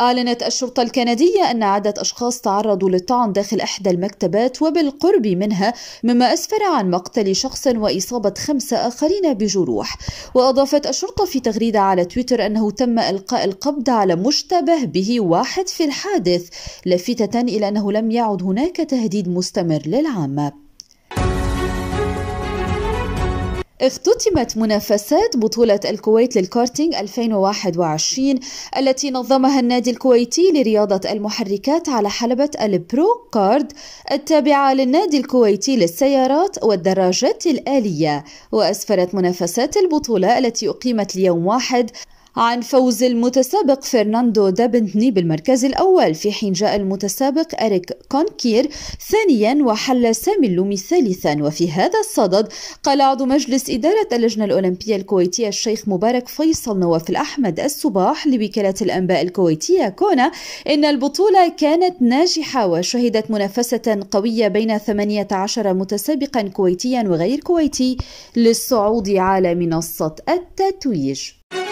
أعلنت الشرطة الكندية أن عدة أشخاص تعرضوا للطعن داخل إحدى المكتبات وبالقرب منها مما أسفر عن مقتل شخص وإصابة خمسة آخرين بجروح وأضافت الشرطة في تغريدة على تويتر أنه تم إلقاء القبض على مشتبه به واحد في الحادث لافتة إلى أنه لم يعد هناك تهديد مستمر للعامة اختتمت منافسات بطولة الكويت للكارتينج 2021 التي نظمها النادي الكويتي لرياضة المحركات على حلبة البرو كارد التابعة للنادي الكويتي للسيارات والدراجات الآلية وأسفرت منافسات البطولة التي أقيمت ليوم واحد عن فوز المتسابق فرناندو دابنتني بالمركز الأول في حين جاء المتسابق أريك كونكير ثانيا وحل سامي اللومي ثالثا وفي هذا الصدد قال عضو مجلس إدارة اللجنة الأولمبية الكويتية الشيخ مبارك فيصل نواف الأحمد الصباح لوكالة الأنباء الكويتية كونا إن البطولة كانت ناجحة وشهدت منافسة قوية بين 18 متسابقا كويتيا وغير كويتي للصعود على منصة التتويج